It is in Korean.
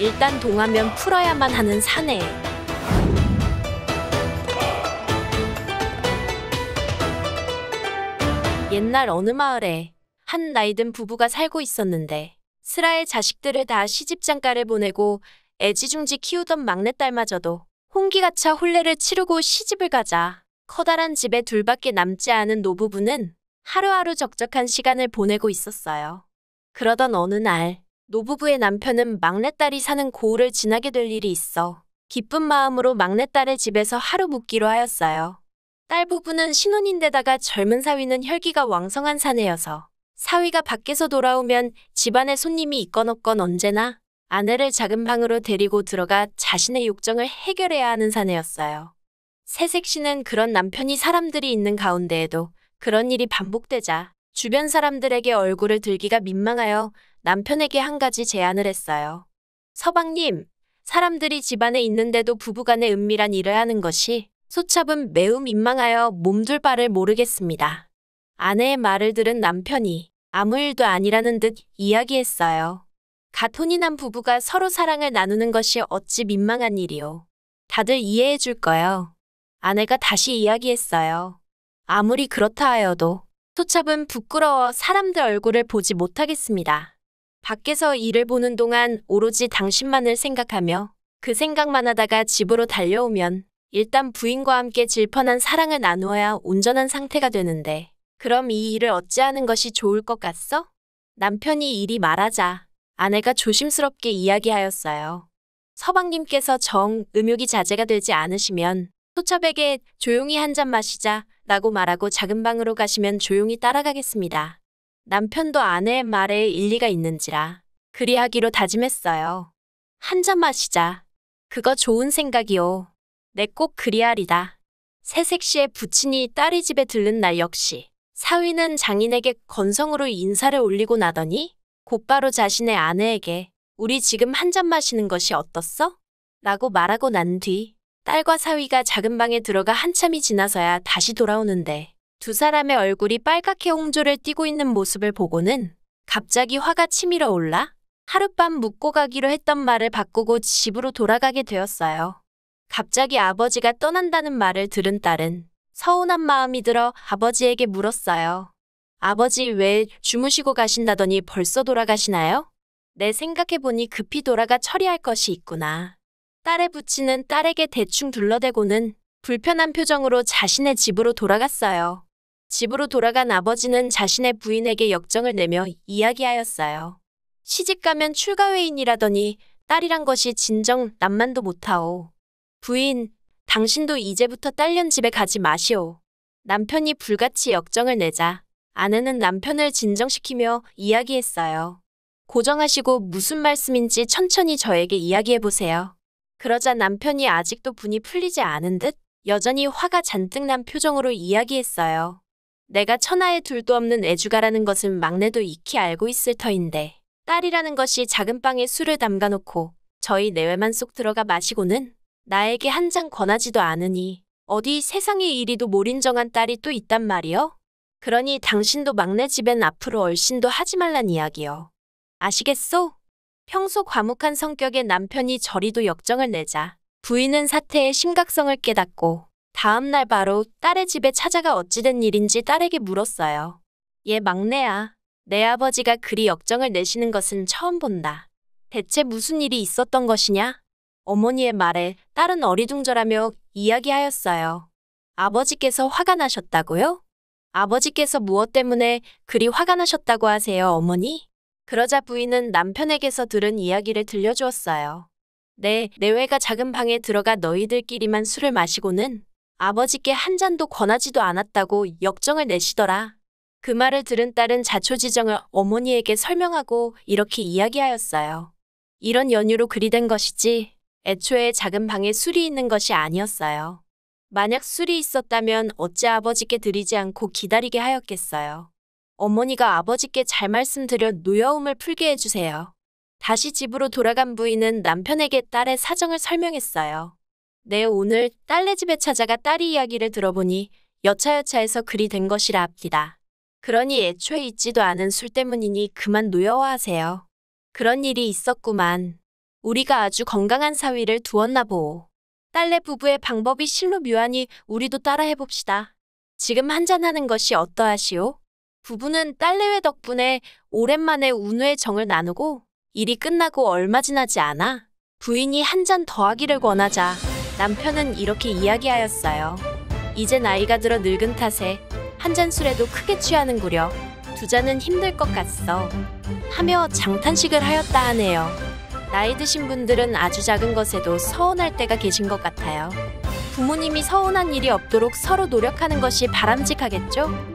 일단 동하면 풀어야만 하는 사내. 옛날 어느 마을에 한 나이든 부부가 살고 있었는데 슬라의 자식들을 다 시집장가를 보내고 애지중지 키우던 막내딸마저도 홍기가 차 혼례를 치르고 시집을 가자 커다란 집에 둘밖에 남지 않은 노부부는 하루하루 적적한 시간을 보내고 있었어요. 그러던 어느 날 노부부의 남편은 막내딸이 사는 고을을 지나게 될 일이 있어 기쁜 마음으로 막내딸의 집에서 하루 묵기로 하였어요. 딸 부부는 신혼인데다가 젊은 사위는 혈기가 왕성한 사내여서 사위가 밖에서 돌아오면 집안에 손님이 있건 없건 언제나 아내를 작은 방으로 데리고 들어가 자신의 욕정을 해결해야 하는 사내였어요. 새색 시는 그런 남편이 사람들이 있는 가운데에도 그런 일이 반복되자 주변 사람들에게 얼굴을 들기가 민망하여 남편에게 한 가지 제안을 했어요. 서방님, 사람들이 집안에 있는데도 부부간의 은밀한 일을 하는 것이 소첩은 매우 민망하여 몸둘 바를 모르겠습니다. 아내의 말을 들은 남편이 아무 일도 아니라는 듯 이야기했어요. 갓 혼이 난 부부가 서로 사랑을 나누는 것이 어찌 민망한 일이요 다들 이해해 줄 거요. 아내가 다시 이야기했어요. 아무리 그렇다 하여도 소첩은 부끄러워 사람들 얼굴을 보지 못하겠습니다. 밖에서 일을 보는 동안 오로지 당신만을 생각하며 그 생각만 하다가 집으로 달려오면 일단 부인과 함께 질펀한 사랑을 나누어야 온전한 상태가 되는데 그럼 이 일을 어찌하는 것이 좋을 것 같소? 남편이 이리 말하자 아내가 조심스럽게 이야기하였어요. 서방님께서 정, 음욕이 자제가 되지 않으시면 소첩에게 조용히 한 잔 마시자 라고 말하고 작은 방으로 가시면 조용히 따라가겠습니다. 남편도 아내의 말에 일리가 있는지라 그리하기로 다짐했어요. 한 잔 마시자. 그거 좋은 생각이오. 내 꼭 그리하리다. 새색시에 부친이 딸이 집에 들른 날 역시 사위는 장인에게 건성으로 인사를 올리고 나더니 곧바로 자신의 아내에게 우리 지금 한 잔 마시는 것이 어떻소 라고 말하고 난 뒤 딸과 사위가 작은 방에 들어가 한참이 지나서야 다시 돌아오는데 두 사람의 얼굴이 빨갛게 홍조를 띠고 있는 모습을 보고는 갑자기 화가 치밀어 올라 하룻밤 묵고 가기로 했던 말을 바꾸고 집으로 돌아가게 되었어요. 갑자기 아버지가 떠난다는 말을 들은 딸은 서운한 마음이 들어 아버지에게 물었어요. 아버지 왜 주무시고 가신다더니 벌써 돌아가시나요? 내 생각해보니 급히 돌아가 처리할 것이 있구나. 딸의 부친은 딸에게 대충 둘러대고는 불편한 표정으로 자신의 집으로 돌아갔어요. 집으로 돌아간 아버지는 자신의 부인에게 역정을 내며 이야기하였어요. 시집가면 출가외인이라더니 딸이란 것이 진정 남만도 못하오. 부인, 당신도 이제부터 딸년 집에 가지 마시오. 남편이 불같이 역정을 내자 아내는 남편을 진정시키며 이야기했어요. 고정하시고 무슨 말씀인지 천천히 저에게 이야기해보세요. 그러자 남편이 아직도 분이 풀리지 않은 듯 여전히 화가 잔뜩 난 표정으로 이야기했어요. 내가 천하에 둘도 없는 애주가라는 것은 막내도 익히 알고 있을 터인데 딸이라는 것이 작은 빵에 술을 담가놓고 저희 내외만 쏙 들어가 마시고는 나에게 한 장 권하지도 않으니 어디 세상의 일이도 모린정한 딸이 또 있단 말이여 그러니 당신도 막내 집엔 앞으로 얼씬도 하지 말란 이야기여 아시겠소? 평소 과묵한 성격의 남편이 저리도 역정을 내자 부인은 사태의 심각성을 깨닫고 다음 날 바로 딸의 집에 찾아가 어찌된 일인지 딸에게 물었어요. 얘 막내야. 내 아버지가 그리 역정을 내시는 것은 처음 본다. 대체 무슨 일이 있었던 것이냐? 어머니의 말에 딸은 어리둥절하며 이야기하였어요. 아버지께서 화가 나셨다고요? 아버지께서 무엇 때문에 그리 화가 나셨다고 하세요, 어머니? 그러자 부인은 남편에게서 들은 이야기를 들려주었어요. 네, 내외가 작은 방에 들어가 너희들끼리만 술을 마시고는 아버지께 한 잔도 권하지도 않았다고 역정을 내시더라. 그 말을 들은 딸은 자초지정을 어머니에게 설명하고 이렇게 이야기하였어요. 이런 연유로 그리 된 것이지 애초에 작은 방에 술이 있는 것이 아니었어요. 만약 술이 있었다면 어찌 아버지께 드리지 않고 기다리게 하였겠어요. 어머니가 아버지께 잘 말씀드려 노여움을 풀게 해주세요. 다시 집으로 돌아간 부인은 남편에게 딸의 사정을 설명했어요. 내 오늘 딸네 집에 찾아가 딸이 이야기를 들어보니 여차여차해서 그리 된 것이라 합니다. 그러니 애초에 있지도 않은 술 때문이니 그만 노여워하세요. 그런 일이 있었구만. 우리가 아주 건강한 사위를 두었나 보오. 딸네 부부의 방법이 실로 묘하니 우리도 따라해봅시다. 지금 한 잔하는 것이 어떠하시오? 부부는 딸내외 덕분에 오랜만에 운후의 정을 나누고 일이 끝나고 얼마 지나지 않아 부인이 한 잔 더 하기를 음. 권하자. 남편은 이렇게 이야기하였어요. 이제 나이가 들어 늙은 탓에 한 잔 술에도 크게 취하는구려. 두 잔은 힘들 것 같소. 하며 장탄식을 하였다 하네요. 나이 드신 분들은 아주 작은 것에도 서운할 때가 계신 것 같아요. 부모님이 서운한 일이 없도록 서로 노력하는 것이 바람직하겠죠?